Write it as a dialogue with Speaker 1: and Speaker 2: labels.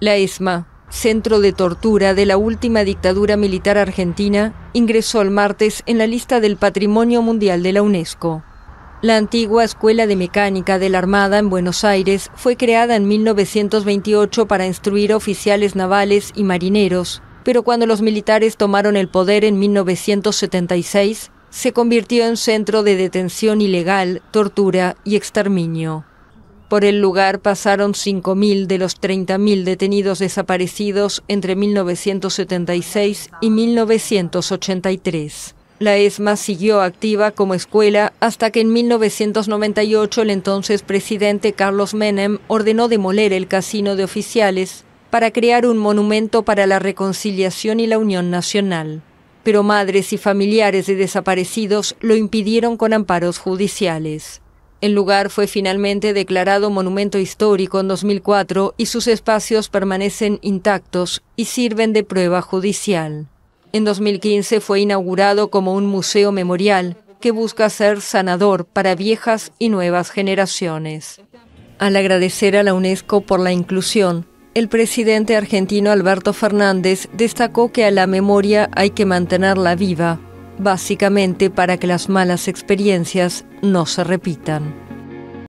Speaker 1: La ESMA, centro de tortura de la última dictadura militar argentina, ingresó el martes en la lista del Patrimonio Mundial de la UNESCO. La antigua Escuela de Mecánica de la Armada en Buenos Aires fue creada en 1928 para instruir oficiales navales y marineros, pero cuando los militares tomaron el poder en 1976, se convirtió en centro de detención ilegal, tortura y exterminio. Por el lugar pasaron 5.000 de los 30.000 detenidos desaparecidos entre 1976 y 1983. La ESMA siguió activa como escuela hasta que en 1998 el entonces presidente Carlos Menem ordenó demoler el casino de oficiales para crear un monumento para la reconciliación y la unión nacional. Pero madres y familiares de desaparecidos lo impidieron con amparos judiciales. El lugar fue finalmente declarado monumento histórico en 2004 y sus espacios permanecen intactos y sirven de prueba judicial. En 2015 fue inaugurado como un museo memorial que busca ser sanador para viejas y nuevas generaciones. Al agradecer a la UNESCO por la inclusión, el presidente argentino Alberto Fernández destacó que a la memoria hay que mantenerla viva básicamente para que las malas experiencias no se repitan.